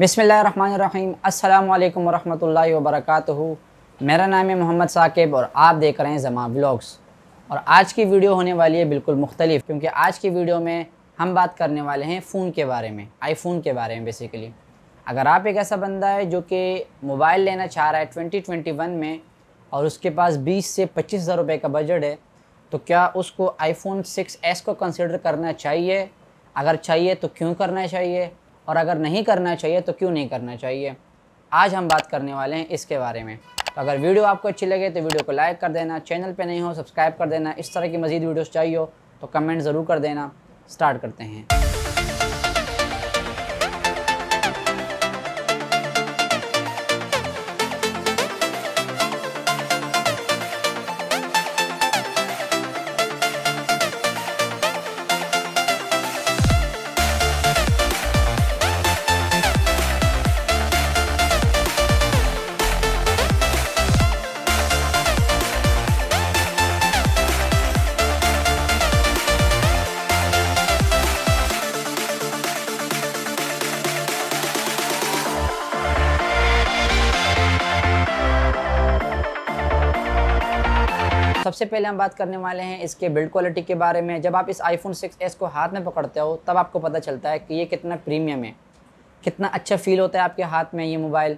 बिसमीम् अल्लाम वरहमल वर्क मेरा नाम है मोहम्मद साकिब और आप देख रहे हैं जमा ब्लॉग्स और आज की वीडियो होने वाली है बिल्कुल मुख्तलिफ क्योंकि आज की वीडियो में हम बात करने वाले हैं फ़ोन के बारे में आईफोन के बारे में बेसिकली अगर आप एक ऐसा बंदा है जो कि मोबाइल लेना चाह रहा है ट्वेंटी ट्वेंटी वन में और उसके पास बीस से पच्चीस हज़ार रुपये का बजट है तो क्या उसको आईफोन सिक्स एस को कंसिडर करना चाहिए अगर चाहिए तो क्यों करना चाहिए और अगर नहीं करना चाहिए तो क्यों नहीं करना चाहिए आज हम बात करने वाले हैं इसके बारे में तो अगर वीडियो आपको अच्छी लगे तो वीडियो को लाइक कर देना चैनल पर नहीं हो सब्सक्राइब कर देना इस तरह की मज़ीद वीडियोज़ चाहिए हो तो कमेंट ज़रूर कर देना स्टार्ट करते हैं सबसे पहले हम बात करने वाले हैं इसके बिल्ड क्वालिटी के बारे में जब आप इस आईफोन 6s को हाथ में पकड़ते हो तब आपको पता चलता है कि ये कितना प्रीमियम है कितना अच्छा फील होता है आपके हाथ में ये मोबाइल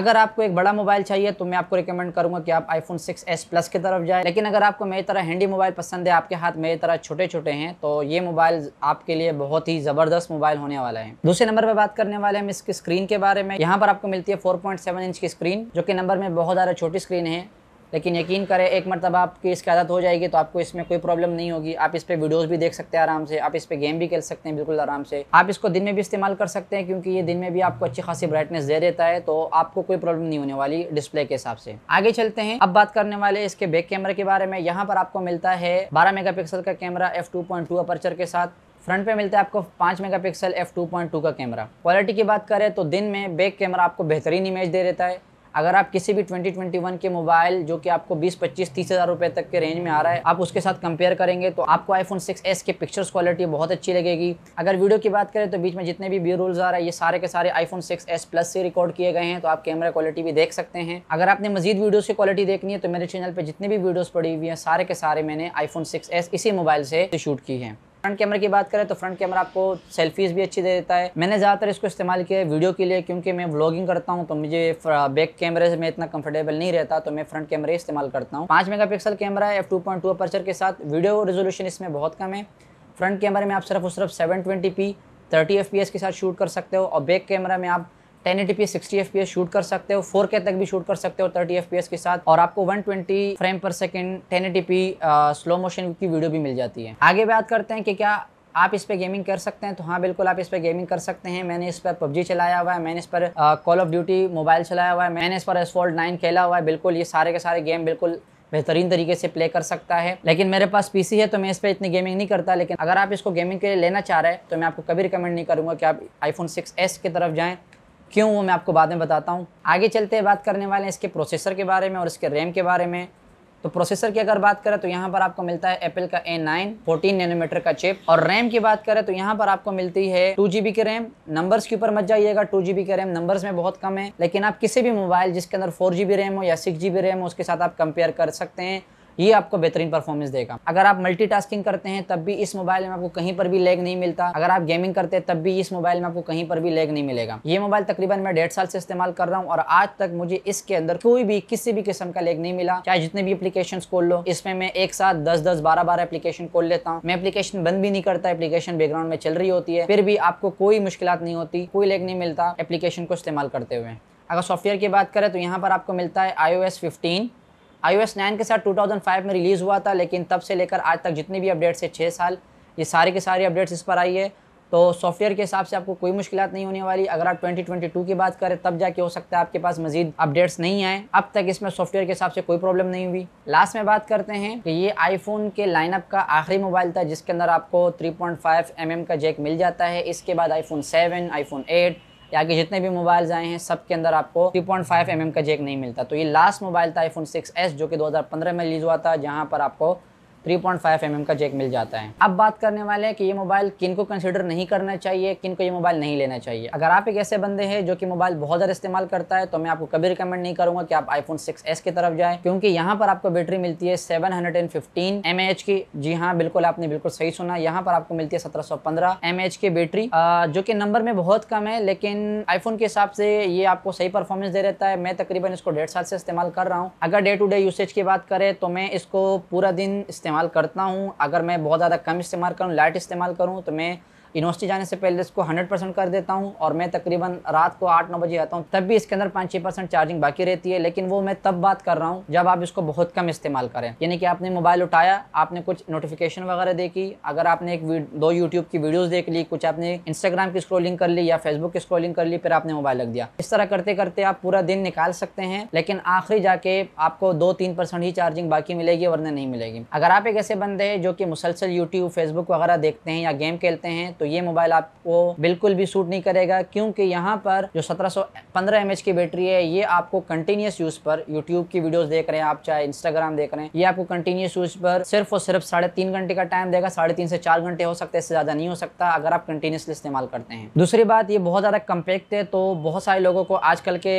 अगर आपको एक बड़ा मोबाइल चाहिए तो मैं आपको रिकमेंड करूंगा कि आप आईफोन 6s प्लस की तरफ जाएं लेकिन अगर आपको मेरी तरह हैंडी मोबाइल पसंद है आपके हाथ मेरी तरह छोटे छोटे हैं तो ये मोबाइल आपके लिए बहुत ही ज़बरदस्त मोबाइल होने वाला है दूसरे नंबर पर बात करने वाले हम इसकी स्क्रीन के बारे में यहाँ पर आपको मिलती है फोर इंच की स्क्रीन जो कि नंबर में बहुत ज़्यादा छोटी स्क्रीन है लेकिन यकीन करें एक मरतबा आपकी इसकी आदत हो जाएगी तो आपको इसमें कोई प्रॉब्लम नहीं होगी आप इस पर वीडियोज़ भी देख सकते हैं आराम से आप इस पर गेम भी खेल सकते हैं बिल्कुल आराम से आप इसको दिन में भी इस्तेमाल कर सकते हैं क्योंकि ये दिन में भी आपको अच्छी खासी ब्राइटनेस दे देता है तो आपको कोई प्रॉब्लम नहीं होने वाली डिस्प्ले के हिसाब से आगे चलते हैं अब बात करने वाले इसके बैक कैमरा के बारे में यहाँ पर आपको मिलता है बारह पिक्सल का camera F two point two aperture के साथ फ्रंट पे मिलता है आपको 5 मेगापिक्सल टू का कैमरा क्वालिटी की बात करें तो दिन में बैक कैमरा आपको बेहतरीन इमेज दे देता है अगर आप किसी भी 2021 के मोबाइल जो कि आपको 20 25 तीस हज़ार रुपये तक के रेंज में आ रहा है आप उसके साथ कंपेयर करेंगे तो आपको आईफोन 6s के पिक्चर्स क्वालिटी बहुत अच्छी लगेगी अगर वीडियो की बात करें तो बीच में जितने भी बी रोल्स आ रहे हैं ये सारे के सारे आईफोन 6s प्लस से रिकॉर्ड किए गए हैं तो आप कैमरा क्वालिटी भी देख सकते हैं अगर आपने मजीद वीडियोज़ की क्वालिटी देखनी है तो मेरे चैनल पर जितनी भी वीडियोज़ पड़ी हुई हैं सारे के सारे मैंने आईफोन सिक्स इसी मोबाइल से शूट की है फ्रंट कैमरा की बात करें तो फ्रंट कैमरा आपको सेल्फीज भी अच्छी दे देता है मैंने ज़्यादातर इसको इस्तेमाल किया है वीडियो के लिए क्योंकि मैं व्लॉगिंग करता हूँ तो मुझे बैक कैमरे से मैं इतना कंफर्टेबल नहीं रहता तो मैं फ्रंट कैमरे इस्तेमाल करता हूँ पाँच मेगा कैमरा है एफ टू पॉइंट टू के साथ वीडियो रेजोल्यूशन इसमें बहुत कम है फ्रंट कैमरे में आप सिर्फ और सिर्फ seven twenty P thirty F P S के साथ शूट कर सकते हो और बैक कैमरा में आप ten eighty P sixty F P S shoot कर सकते हो फोर के तक भी शूट कर सकते हो थर्टी एफ पी एस के साथ और आपको one twenty frame per second ten eighty P slow motion की वीडियो भी मिल जाती है आगे बात करते हैं कि क्या आप इस पर गेमिंग कर सकते हैं तो हाँ बिल्कुल आप इस पर गेमिंग कर सकते हैं मैंने इस पर पबजी चलाया हुआ है मैंने इस पर कॉल ऑफ ड्यूटी मोबाइल चलाया हुआ है मैंने इस पर एसफॉल्ट नाइन खेला हुआ है बिल्कुल ये सारे के सारे गेम बिल्कुल बेहतरीन तरीके से प्ले कर सकता है लेकिन मेरे पास पीसी है तो मैं इस पर इतनी गेमिंग नहीं करता लेकिन अगर आप इसको गेमिंग के लिए लेना चाह रहे हैं तो मैं आपको कभी रिकमेंड नहीं करूँगा कि आप आईफोन सिक्स की तरफ जाएँ क्यों वो मैं आपको बाद में बताता हूँ आगे चलते बात करने वाले हैं इसके प्रोसेसर के बारे में और इसके रैम के बारे में तो प्रोसेसर की अगर बात करें तो यहाँ पर आपको मिलता है एप्पल का ए नाइन फोर्टीन नैनोमीटर का चिप और रैम की बात करें तो यहाँ पर आपको मिलती है टू जीबी की रैम नंबर्स के ऊपर मत जाइएगा टू जीबी के रैम नंबर्स में बहुत कम है लेकिन आप किसी भी मोबाइल जिसके अंदर फोर बी रैम हो या सिक्स बी रैम हो उसके साथ आप कंपेयर कर सकते हैं ये आपको बेहतरीन परफॉर्मेंस देगा अगर आप मल्टी करते हैं तब भी इस मोबाइल में आपको कहीं पर भी लेग नहीं मिलता अगर आप गेमिंग करते हैं तब भी इस मोबाइल में आपको कहीं पर भी लेग नहीं मिलेगा ये मोबाइल तकरीबन मैं डेढ़ साल से इस्तेमाल कर रहा हूँ और आज तक मुझे इसके अंदर कोई भी किसी भी किस्म का लेग नहीं मिला चाहे जितने भी एप्लीकेशन खोल लो इसमें मैं एक साथ दस दस बारह बारह एप्लीकेशन खोल लेता हूँ मैं एप्लीकेशन बंद भी नहीं करता एप्लीकेशन बैकग्राउंड में चल रही होती है फिर भी आपको कोई मुश्किल नहीं होती कोई लेग नहीं मिलता एप्लीकेशन को इस्तेमाल करते हुए अगर सॉफ्टवेयर की बात करें तो यहाँ पर आपको मिलता है आई ओ एस फिफ्टीन आई ओ के साथ 2005 में रिलीज़ हुआ था लेकिन तब से लेकर आज तक जितने भी अपडेट्स है छः साल ये सारे के सारे अपडेट्स इस पर आई है तो सॉफ्टवेयर के हिसाब से आपको कोई मुश्किल नहीं होने वाली अगर आप 2022 की बात करें तब जाके हो सकता है आपके पास मजीद अपडेट्स नहीं आए अब तक इसमें सॉफ्टवेयर के हिसाब से कोई प्रॉब्लम नहीं हुई लास्ट में बात करते हैं कि ये आईफोन के लाइनअप का आखिरी मोबाइल था जिसके अंदर आपको 3.5 पॉइंट mm का जैक मिल जाता है इसके बाद आईफोन आई आईफोन एट या कि जितने भी मोबाइल आए हैं सबके अंदर आपको थ्री पॉइंट mm का जेक नहीं मिलता तो ये लास्ट मोबाइल था आईफोन सिक्स जो कि 2015 में रिलीज हुआ था जहाँ पर आपको 3.5 mm का जेक मिल जाता है अब बात करने वाले हैं कि ये मोबाइल किन को कंसिडर नहीं करना चाहिए किन को ये मोबाइल नहीं लेना चाहिए अगर आप एक ऐसे बंदे हैं जो कि मोबाइल बहुत ज़्यादा इस्तेमाल करता है तो मैं आपको कभी रिकमेंड नहीं करूंगा कि आप आईफोन सिक्स की तरफ जाए क्योंकि यहाँ पर आपको बैटरी मिलती है सेवन हंड्रेड की जी हाँ बिल्कुल आपने बिल्कुल सही सुना यहाँ पर आपको मिलती है सत्रह सौ की बैटरी जो कि नंबर में बहुत कम है लेकिन आईफोन के हिसाब से ये आपको सही परफॉर्मेंस दे रहता है मैं तकरीबन इसको डेढ़ साल से इस्तेमाल कर रहा हूँ अगर डे टू डे यूसेज की बात करें तो मैं इसको पूरा दिन इस्तेमाल इस्तेमाल करता हूँ अगर मैं बहुत ज़्यादा कम इस्तेमाल करूँ लाइट इस्तेमाल करूँ तो मैं यूनिवर्सिटी जाने से पहले इसको हंड्रेड परसेंट कर देता हूँ और मैं तकरीबन रात को आठ नौ बजे आता हूँ तब भी इसके अंदर पाँच छः परसेंट चार्जिंग बाकी रहती है लेकिन वो मैं तब बात कर रहा हूँ जब आप इसको बहुत कम इस्तेमाल करें यानी कि आपने मोबाइल उठाया आपने कुछ नोटिफिकेशन वगैरह देखी अगर आपने एक दो यूट्यूब की वीडियोज़ देख ली कुछ आपने इंस्टाग्राम की स्क्रोलिंग कर ली या फेसबुक की स्क्रोलिंग कर ली फिर आपने मोबाइल रख दिया इस तरह करते करते आप पूरा दिन निकाल सकते हैं लेकिन आखिरी जाके आपको दो तीन परसेंट ही चार्जिंग बाकी मिलेगी वरना नहीं मिलेगी अगर आप एक ऐसे बंदे हैं जो कि मुसलसल यूट्यूब फेसबुक वगैरह देखते हैं या गेम खेलते हैं तो ये मोबाइल आपको बिल्कुल भी सूट नहीं करेगा क्योंकि यहाँ पर जो सत्रह सौ की बैटरी है ये आपको कंटिन्यूस यूज़ पर यूट्यूब की वीडियोस देख रहे हैं आप चाहे इंस्टाग्राम देख रहे हैं ये आपको कंटिन्यूस यूज पर सिर्फ और सिर्फ साढ़े तीन घंटे का टाइम देगा साढ़े तीन से चार घंटे हो सकते हैं इससे ज़्यादा नहीं हो सकता अगर आप कंटिन्यूसली इस्तेमाल करते हैं दूसरी बात ये बहुत ज़्यादा कम्पैक्ट है तो बहुत सारे लोगों को आजकल के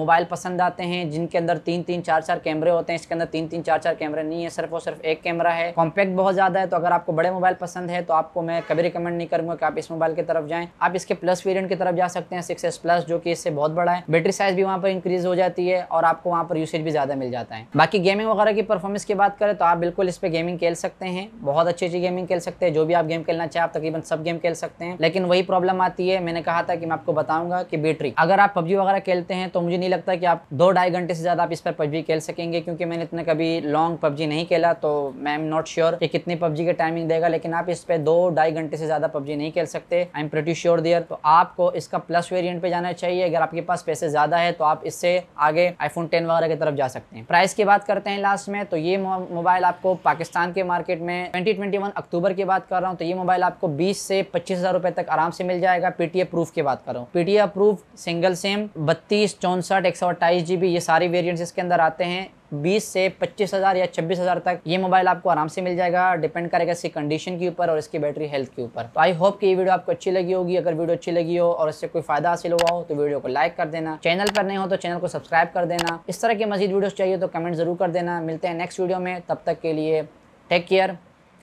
मोबाइल पसंद आते हैं जिनके अंदर तीन तीन चार चार कैमरे होते हैं इसके अंदर तीन तीन चार चार कैमरे नहीं है सिर्फ और सिर्फ एक कैमरा है कॉम्पैक्ट बहुत ज़्यादा है तो अगर आपको बड़े मोबाइल पसंद है तो आपको मैं कभी रिकमेंड नहीं कर करूंगा कि आप इस मोबाइल की तरफ जाएं आप इसके प्लस वेरिएंट की तरफ जा सकते हैं सिक्स प्लस जो कि इससे बहुत बड़ा है बैटरी साइज भी वहाँ पर इंक्रीज हो जाती है और आपको वहाँ पर यूसेज भी ज़्यादा मिल जाता है बाकी गेमिंग वगैरह की परफॉर्मेंस की बात करें तो आप बिल्कुल इस पर गेमिंग खेल सकते हैं बहुत अच्छी अच्छी गेमिंग खेल सकते हैं जो भी आप गेम खेलना चाहे आप तकरीबन सब गेम खेल सकते हैं लेकिन वही प्रॉब्लम आती है मैंने कहा था कि मैं आपको बताऊंगा कि बैटरी अगर आप पबजी वगैरह खेलते हैं तो मुझे नहीं लगता कि आप दो ढाई घंटे से ज़्यादा आप इस पर पबजी खेल सकेंगे क्योंकि मैंने इतना कभी लॉन्ग पबजी नहीं खेला तो मैं एम नॉट श्योर कि कितनी पबजी का टाइमिंग देगा लेकिन आप इस पर दो ढाई घंटे से ज़्यादा पबजी ये नहीं खेल सकते आई एम प्रोटी श्योर दियर तो आपको इसका प्लस वेरियंट पे जाना चाहिए अगर आपके पास पैसे ज़्यादा है तो आप इससे आगे आईफोन टेन वगैरह की तरफ जा सकते हैं प्राइस की बात करते हैं लास्ट में तो ये मोबाइल आपको पाकिस्तान के मार्केट में ट्वेंटी अक्टूबर की बात कर रहा हूँ तो ये मोबाइल आपको बीस से पच्चीस हज़ार तक आराम से मिल जाएगा पीटीए प्रूफ की बात करो पीटीए प्रूफ सिंगल सिम बत्तीस चौसठ एक सौ अट्ठाईस जीबी ये सारी वेरियंट इसके अंदर आते हैं बीस से पच्चीस हज़ार या छब्बीस हज़ार तक ये मोबाइल आपको आराम से मिल जाएगा डिपेंड करेगा इसकी कंडीशन के ऊपर और इसकी बैटरी हेल्थ के ऊपर तो आई होप कि ये वीडियो आपको अच्छी लगी होगी अगर वीडियो अच्छी लगी हो और इससे कोई फायदा हासिल हुआ हो तो वीडियो को लाइक कर देना चैनल पर नहीं हो तो चैनल को सब्सक्राइब कर देना इस तरह की मजीद वीडियोज़ चाहिए तो कमेंट ज़रूर कर देना मिलते हैं नेक्स्ट वीडियो में तब तक के लिए टेक केयर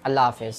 अल्लाह हाफिज़